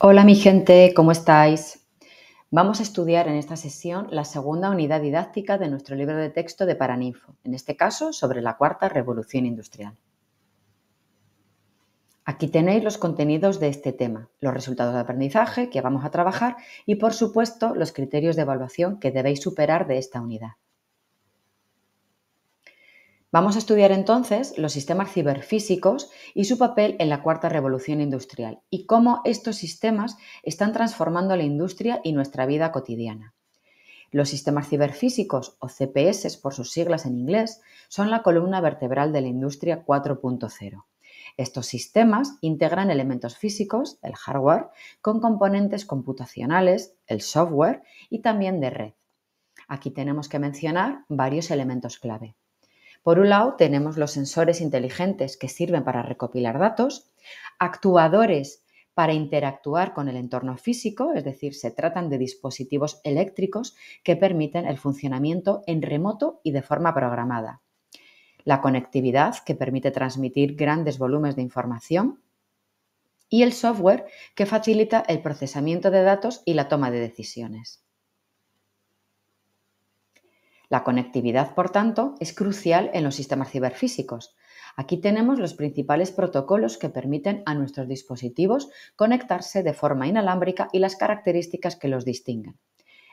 Hola mi gente, ¿cómo estáis? Vamos a estudiar en esta sesión la segunda unidad didáctica de nuestro libro de texto de Paraninfo, en este caso sobre la cuarta revolución industrial. Aquí tenéis los contenidos de este tema, los resultados de aprendizaje que vamos a trabajar y por supuesto los criterios de evaluación que debéis superar de esta unidad. Vamos a estudiar entonces los sistemas ciberfísicos y su papel en la cuarta revolución industrial y cómo estos sistemas están transformando la industria y nuestra vida cotidiana. Los sistemas ciberfísicos, o CPS por sus siglas en inglés, son la columna vertebral de la industria 4.0. Estos sistemas integran elementos físicos, el hardware, con componentes computacionales, el software y también de red. Aquí tenemos que mencionar varios elementos clave. Por un lado, tenemos los sensores inteligentes que sirven para recopilar datos, actuadores para interactuar con el entorno físico, es decir, se tratan de dispositivos eléctricos que permiten el funcionamiento en remoto y de forma programada. La conectividad, que permite transmitir grandes volúmenes de información. Y el software, que facilita el procesamiento de datos y la toma de decisiones. La conectividad, por tanto, es crucial en los sistemas ciberfísicos. Aquí tenemos los principales protocolos que permiten a nuestros dispositivos conectarse de forma inalámbrica y las características que los distinguen.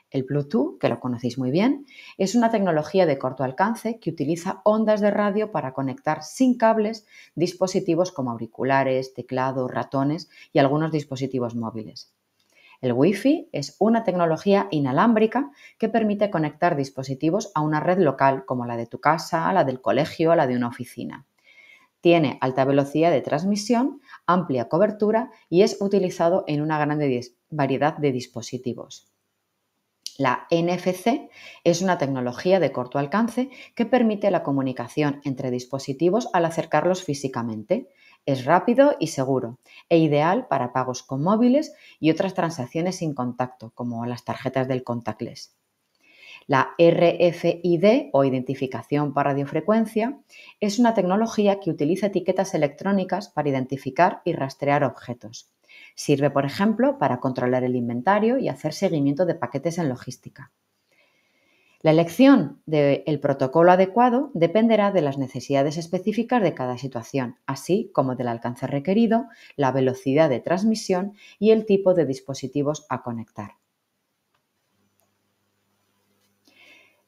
El Bluetooth, que lo conocéis muy bien, es una tecnología de corto alcance que utiliza ondas de radio para conectar sin cables dispositivos como auriculares, teclados, ratones y algunos dispositivos móviles. El Wi-Fi es una tecnología inalámbrica que permite conectar dispositivos a una red local como la de tu casa, la del colegio, o la de una oficina. Tiene alta velocidad de transmisión, amplia cobertura y es utilizado en una gran variedad de dispositivos. La NFC es una tecnología de corto alcance que permite la comunicación entre dispositivos al acercarlos físicamente. Es rápido y seguro e ideal para pagos con móviles y otras transacciones sin contacto, como las tarjetas del contactless. La RFID o identificación por radiofrecuencia es una tecnología que utiliza etiquetas electrónicas para identificar y rastrear objetos. Sirve, por ejemplo, para controlar el inventario y hacer seguimiento de paquetes en logística. La elección del protocolo adecuado dependerá de las necesidades específicas de cada situación, así como del alcance requerido, la velocidad de transmisión y el tipo de dispositivos a conectar.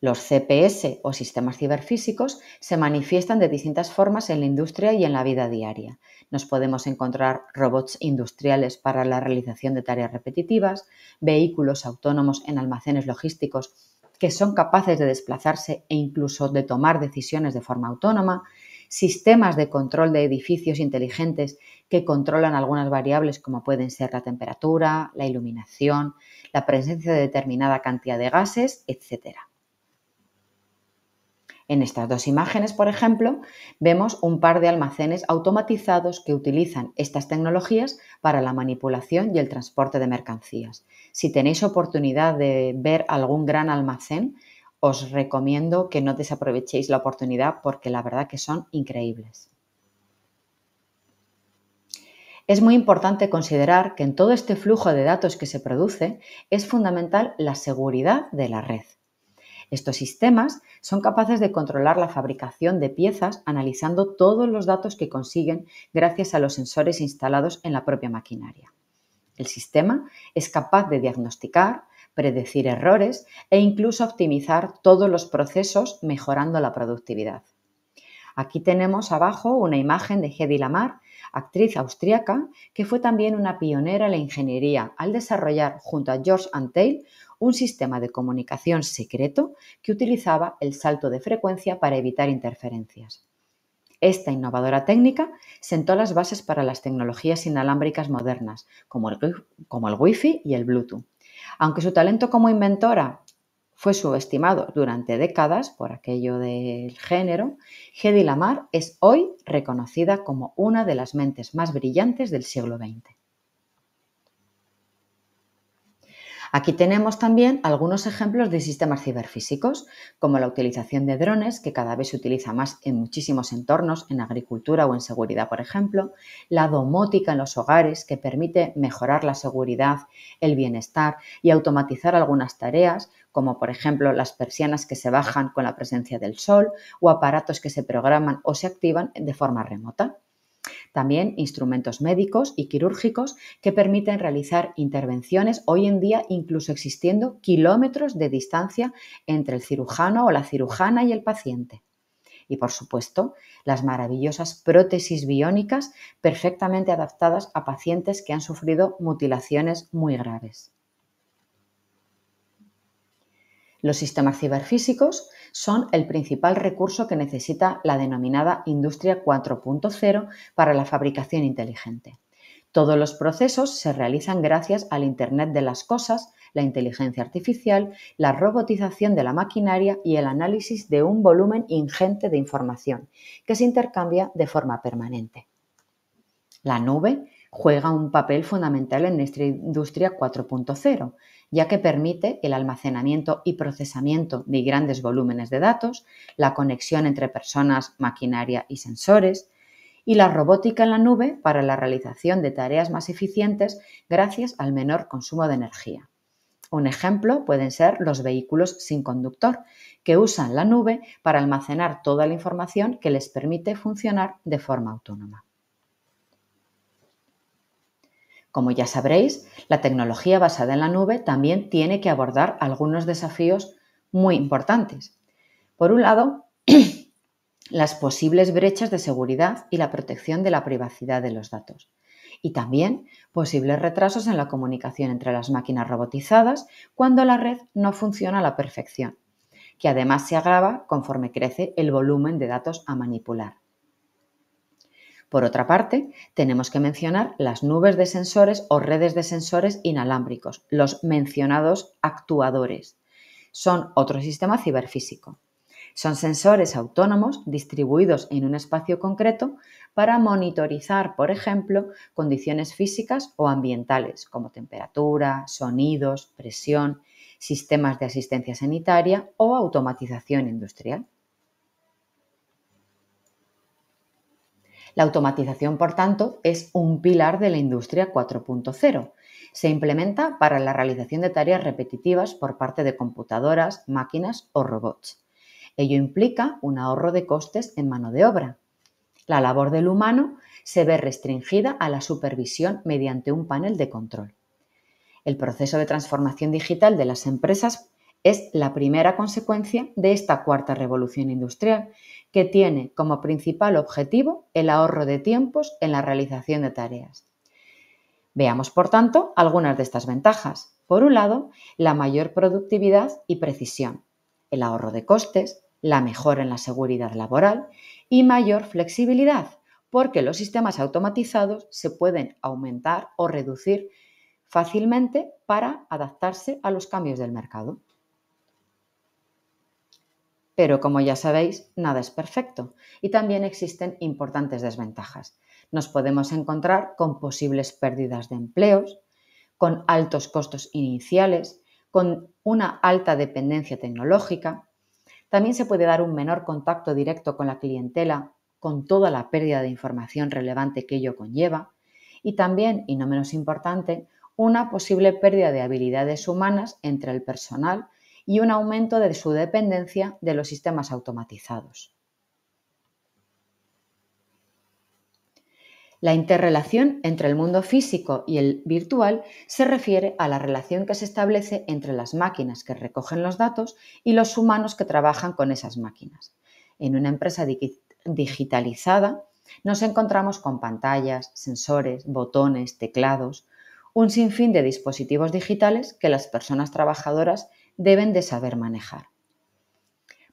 Los CPS o sistemas ciberfísicos se manifiestan de distintas formas en la industria y en la vida diaria. Nos podemos encontrar robots industriales para la realización de tareas repetitivas, vehículos autónomos en almacenes logísticos que son capaces de desplazarse e incluso de tomar decisiones de forma autónoma, sistemas de control de edificios inteligentes que controlan algunas variables como pueden ser la temperatura, la iluminación, la presencia de determinada cantidad de gases, etcétera. En estas dos imágenes, por ejemplo, vemos un par de almacenes automatizados que utilizan estas tecnologías para la manipulación y el transporte de mercancías. Si tenéis oportunidad de ver algún gran almacén, os recomiendo que no desaprovechéis la oportunidad porque la verdad que son increíbles. Es muy importante considerar que en todo este flujo de datos que se produce es fundamental la seguridad de la red. Estos sistemas son capaces de controlar la fabricación de piezas analizando todos los datos que consiguen gracias a los sensores instalados en la propia maquinaria. El sistema es capaz de diagnosticar, predecir errores e incluso optimizar todos los procesos mejorando la productividad. Aquí tenemos abajo una imagen de Hedy Lamar, actriz austríaca, que fue también una pionera en la ingeniería al desarrollar junto a George Anteil un sistema de comunicación secreto que utilizaba el salto de frecuencia para evitar interferencias. Esta innovadora técnica sentó las bases para las tecnologías inalámbricas modernas, como el, como el Wi-Fi y el Bluetooth. Aunque su talento como inventora fue subestimado durante décadas por aquello del género, Hedy Lamar es hoy reconocida como una de las mentes más brillantes del siglo XX. Aquí tenemos también algunos ejemplos de sistemas ciberfísicos, como la utilización de drones, que cada vez se utiliza más en muchísimos entornos, en agricultura o en seguridad, por ejemplo, la domótica en los hogares, que permite mejorar la seguridad, el bienestar y automatizar algunas tareas, como por ejemplo las persianas que se bajan con la presencia del sol o aparatos que se programan o se activan de forma remota. También instrumentos médicos y quirúrgicos que permiten realizar intervenciones hoy en día incluso existiendo kilómetros de distancia entre el cirujano o la cirujana y el paciente. Y por supuesto, las maravillosas prótesis biónicas perfectamente adaptadas a pacientes que han sufrido mutilaciones muy graves. Los sistemas ciberfísicos son el principal recurso que necesita la denominada Industria 4.0 para la fabricación inteligente. Todos los procesos se realizan gracias al Internet de las Cosas, la inteligencia artificial, la robotización de la maquinaria y el análisis de un volumen ingente de información que se intercambia de forma permanente. La nube juega un papel fundamental en nuestra industria 4.0 ya que permite el almacenamiento y procesamiento de grandes volúmenes de datos, la conexión entre personas, maquinaria y sensores, y la robótica en la nube para la realización de tareas más eficientes gracias al menor consumo de energía. Un ejemplo pueden ser los vehículos sin conductor, que usan la nube para almacenar toda la información que les permite funcionar de forma autónoma. Como ya sabréis, la tecnología basada en la nube también tiene que abordar algunos desafíos muy importantes. Por un lado, las posibles brechas de seguridad y la protección de la privacidad de los datos. Y también posibles retrasos en la comunicación entre las máquinas robotizadas cuando la red no funciona a la perfección, que además se agrava conforme crece el volumen de datos a manipular. Por otra parte, tenemos que mencionar las nubes de sensores o redes de sensores inalámbricos, los mencionados actuadores. Son otro sistema ciberfísico. Son sensores autónomos distribuidos en un espacio concreto para monitorizar, por ejemplo, condiciones físicas o ambientales, como temperatura, sonidos, presión, sistemas de asistencia sanitaria o automatización industrial. La automatización, por tanto, es un pilar de la industria 4.0. Se implementa para la realización de tareas repetitivas por parte de computadoras, máquinas o robots. Ello implica un ahorro de costes en mano de obra. La labor del humano se ve restringida a la supervisión mediante un panel de control. El proceso de transformación digital de las empresas es la primera consecuencia de esta cuarta revolución industrial, que tiene como principal objetivo el ahorro de tiempos en la realización de tareas. Veamos, por tanto, algunas de estas ventajas. Por un lado, la mayor productividad y precisión, el ahorro de costes, la mejora en la seguridad laboral y mayor flexibilidad, porque los sistemas automatizados se pueden aumentar o reducir fácilmente para adaptarse a los cambios del mercado. Pero como ya sabéis, nada es perfecto y también existen importantes desventajas. Nos podemos encontrar con posibles pérdidas de empleos, con altos costos iniciales, con una alta dependencia tecnológica. También se puede dar un menor contacto directo con la clientela, con toda la pérdida de información relevante que ello conlleva. Y también, y no menos importante, una posible pérdida de habilidades humanas entre el personal y un aumento de su dependencia de los sistemas automatizados. La interrelación entre el mundo físico y el virtual se refiere a la relación que se establece entre las máquinas que recogen los datos y los humanos que trabajan con esas máquinas. En una empresa digitalizada nos encontramos con pantallas, sensores, botones, teclados, un sinfín de dispositivos digitales que las personas trabajadoras deben de saber manejar.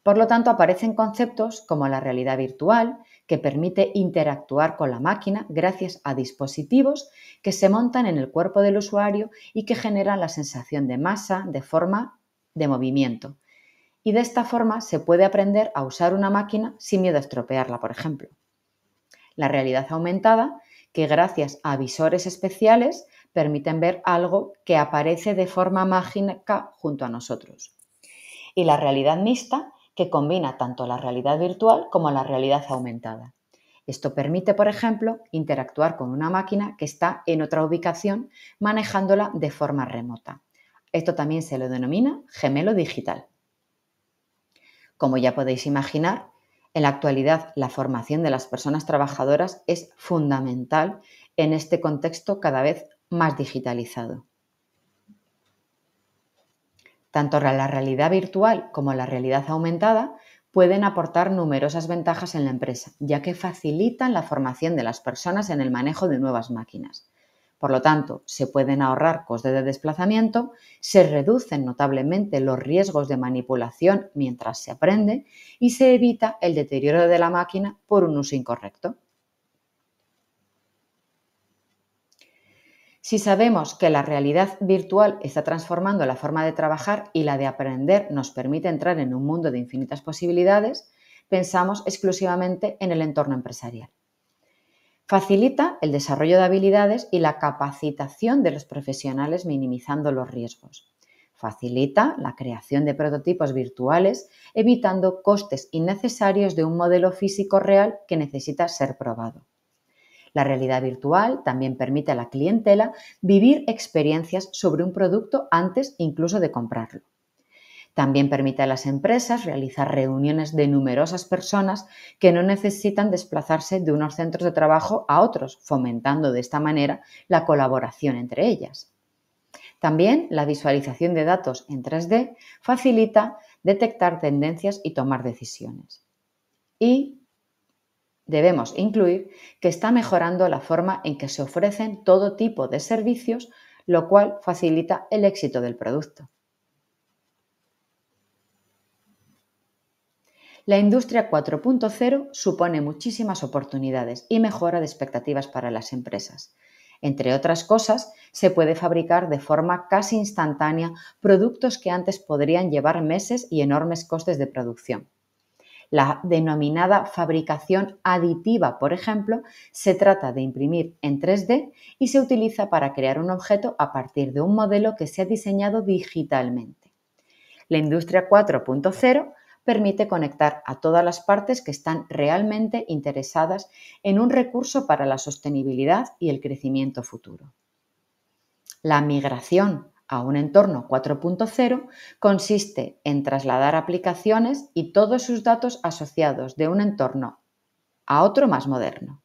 Por lo tanto, aparecen conceptos como la realidad virtual, que permite interactuar con la máquina gracias a dispositivos que se montan en el cuerpo del usuario y que generan la sensación de masa, de forma, de movimiento. Y de esta forma se puede aprender a usar una máquina sin miedo a estropearla, por ejemplo. La realidad aumentada, que gracias a visores especiales permiten ver algo que aparece de forma mágica junto a nosotros. Y la realidad mixta, que combina tanto la realidad virtual como la realidad aumentada. Esto permite, por ejemplo, interactuar con una máquina que está en otra ubicación manejándola de forma remota. Esto también se lo denomina gemelo digital. Como ya podéis imaginar, en la actualidad la formación de las personas trabajadoras es fundamental en este contexto cada vez más digitalizado. Tanto la realidad virtual como la realidad aumentada pueden aportar numerosas ventajas en la empresa, ya que facilitan la formación de las personas en el manejo de nuevas máquinas. Por lo tanto, se pueden ahorrar costes de desplazamiento, se reducen notablemente los riesgos de manipulación mientras se aprende y se evita el deterioro de la máquina por un uso incorrecto. Si sabemos que la realidad virtual está transformando la forma de trabajar y la de aprender nos permite entrar en un mundo de infinitas posibilidades, pensamos exclusivamente en el entorno empresarial. Facilita el desarrollo de habilidades y la capacitación de los profesionales minimizando los riesgos. Facilita la creación de prototipos virtuales, evitando costes innecesarios de un modelo físico real que necesita ser probado. La realidad virtual también permite a la clientela vivir experiencias sobre un producto antes incluso de comprarlo. También permite a las empresas realizar reuniones de numerosas personas que no necesitan desplazarse de unos centros de trabajo a otros, fomentando de esta manera la colaboración entre ellas. También la visualización de datos en 3D facilita detectar tendencias y tomar decisiones. Y debemos incluir que está mejorando la forma en que se ofrecen todo tipo de servicios, lo cual facilita el éxito del producto. La industria 4.0 supone muchísimas oportunidades y mejora de expectativas para las empresas. Entre otras cosas, se puede fabricar de forma casi instantánea productos que antes podrían llevar meses y enormes costes de producción. La denominada fabricación aditiva, por ejemplo, se trata de imprimir en 3D y se utiliza para crear un objeto a partir de un modelo que se ha diseñado digitalmente. La industria 4.0 permite conectar a todas las partes que están realmente interesadas en un recurso para la sostenibilidad y el crecimiento futuro. La migración a un entorno 4.0 consiste en trasladar aplicaciones y todos sus datos asociados de un entorno a otro más moderno.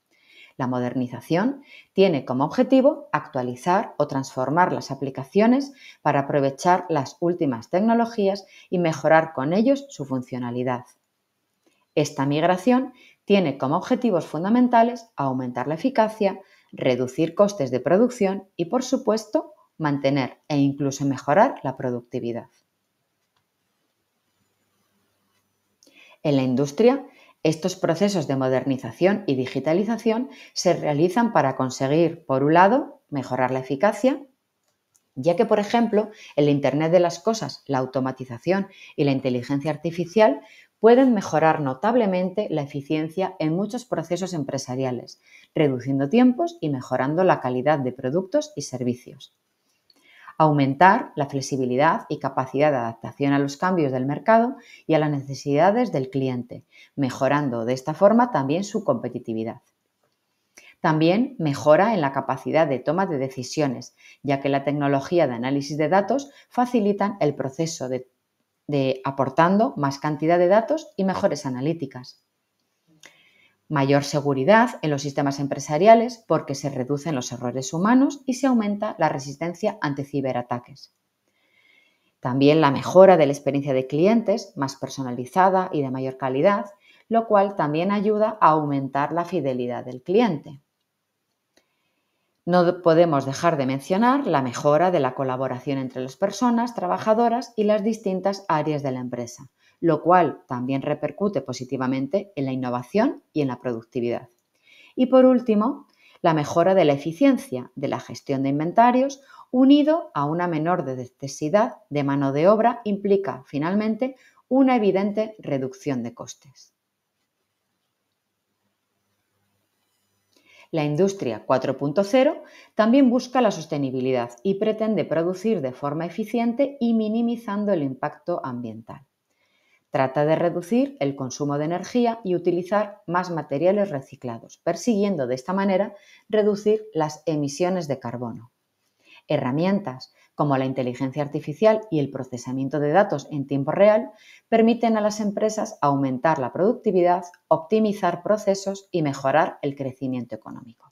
La modernización tiene como objetivo actualizar o transformar las aplicaciones para aprovechar las últimas tecnologías y mejorar con ellos su funcionalidad. Esta migración tiene como objetivos fundamentales aumentar la eficacia, reducir costes de producción y, por supuesto, mantener e incluso mejorar la productividad. En la industria, estos procesos de modernización y digitalización se realizan para conseguir, por un lado, mejorar la eficacia, ya que, por ejemplo, el Internet de las Cosas, la automatización y la inteligencia artificial pueden mejorar notablemente la eficiencia en muchos procesos empresariales, reduciendo tiempos y mejorando la calidad de productos y servicios aumentar la flexibilidad y capacidad de adaptación a los cambios del mercado y a las necesidades del cliente, mejorando de esta forma también su competitividad. También mejora en la capacidad de toma de decisiones, ya que la tecnología de análisis de datos facilita el proceso de, de aportando más cantidad de datos y mejores analíticas mayor seguridad en los sistemas empresariales porque se reducen los errores humanos y se aumenta la resistencia ante ciberataques. También la mejora de la experiencia de clientes, más personalizada y de mayor calidad, lo cual también ayuda a aumentar la fidelidad del cliente. No podemos dejar de mencionar la mejora de la colaboración entre las personas trabajadoras y las distintas áreas de la empresa, lo cual también repercute positivamente en la innovación y en la productividad. Y por último, la mejora de la eficiencia de la gestión de inventarios unido a una menor necesidad de mano de obra implica finalmente una evidente reducción de costes. La industria 4.0 también busca la sostenibilidad y pretende producir de forma eficiente y minimizando el impacto ambiental. Trata de reducir el consumo de energía y utilizar más materiales reciclados, persiguiendo de esta manera reducir las emisiones de carbono. Herramientas como la inteligencia artificial y el procesamiento de datos en tiempo real permiten a las empresas aumentar la productividad, optimizar procesos y mejorar el crecimiento económico.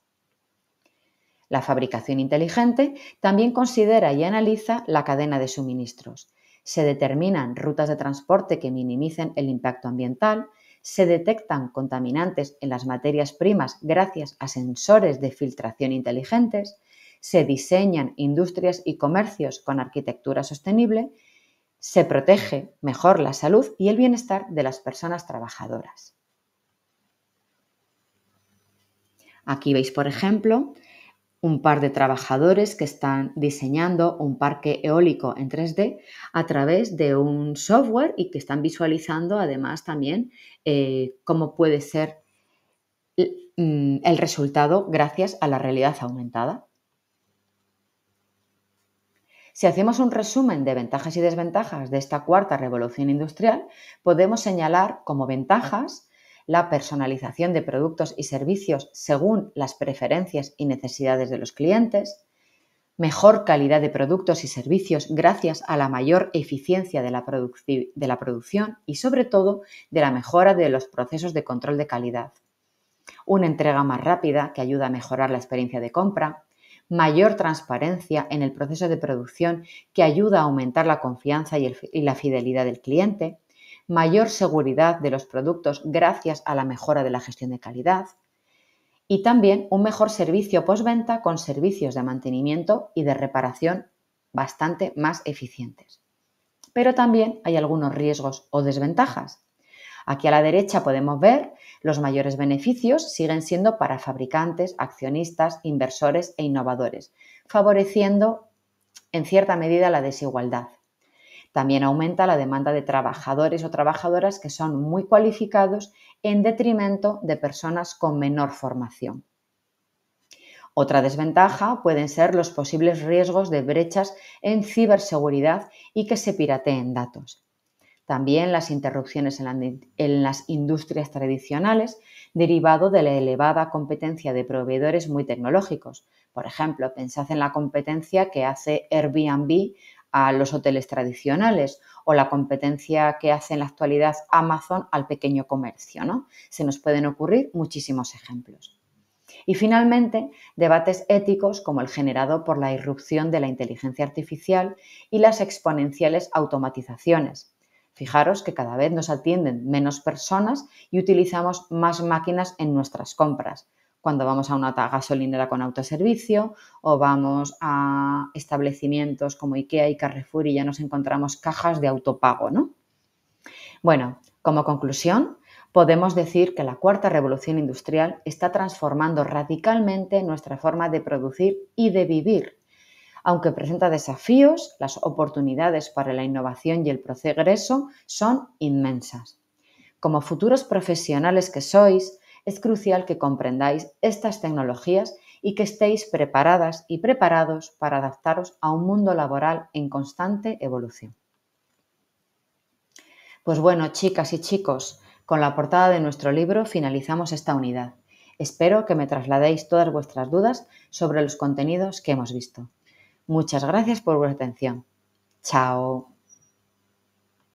La fabricación inteligente también considera y analiza la cadena de suministros se determinan rutas de transporte que minimicen el impacto ambiental, se detectan contaminantes en las materias primas gracias a sensores de filtración inteligentes, se diseñan industrias y comercios con arquitectura sostenible, se protege mejor la salud y el bienestar de las personas trabajadoras. Aquí veis, por ejemplo, un par de trabajadores que están diseñando un parque eólico en 3D a través de un software y que están visualizando además también eh, cómo puede ser mm, el resultado gracias a la realidad aumentada. Si hacemos un resumen de ventajas y desventajas de esta cuarta revolución industrial, podemos señalar como ventajas la personalización de productos y servicios según las preferencias y necesidades de los clientes, mejor calidad de productos y servicios gracias a la mayor eficiencia de la, producción y sobre todo de la mejora de los procesos de control de calidad. Una entrega más rápida que ayuda a mejorar la experiencia de compra, mayor transparencia en el proceso de producción que ayuda a aumentar la confianza y la fidelidad del cliente, mayor seguridad de los productos gracias a la mejora de la gestión de calidad y también un mejor servicio postventa con servicios de mantenimiento y de reparación bastante más eficientes. Pero también hay algunos riesgos o desventajas. Aquí a la derecha podemos ver los mayores beneficios siguen siendo para fabricantes, accionistas, inversores e innovadores, favoreciendo en cierta medida la desigualdad. También aumenta la demanda de trabajadores o trabajadoras que son muy cualificados en detrimento de personas con menor formación. Otra desventaja pueden ser los posibles riesgos de brechas en ciberseguridad y que se pirateen datos. También las interrupciones en, las industrias tradicionales derivado de la elevada competencia de proveedores muy tecnológicos. Por ejemplo, pensad en la competencia que hace Airbnb a los hoteles tradicionales o la competencia que hace en la actualidad Amazon al pequeño comercio. Se nos pueden ocurrir muchísimos ejemplos. Y finalmente, debates éticos como el generado por la irrupción de la inteligencia artificial y las exponenciales automatizaciones. Fijaros que cada vez nos atienden menos personas y utilizamos más máquinas en nuestras compras, cuando vamos a una gasolinera con autoservicio o vamos a establecimientos como IKEA y Carrefour y ya nos encontramos cajas de autopago, ¿no? Bueno, como conclusión, podemos decir que la cuarta revolución industrial está transformando radicalmente nuestra forma de producir y de vivir. Aunque presenta desafíos, las oportunidades para la innovación y el progreso son inmensas. Como futuros profesionales que sois, es crucial que comprendáis estas tecnologías y que estéis preparadas y preparados para adaptaros a un mundo laboral en constante evolución. Pues bueno, chicas y chicos, con la portada de nuestro libro finalizamos esta unidad. Espero que me trasladéis todas vuestras dudas sobre los contenidos que hemos visto. Muchas gracias por vuestra atención. Chao.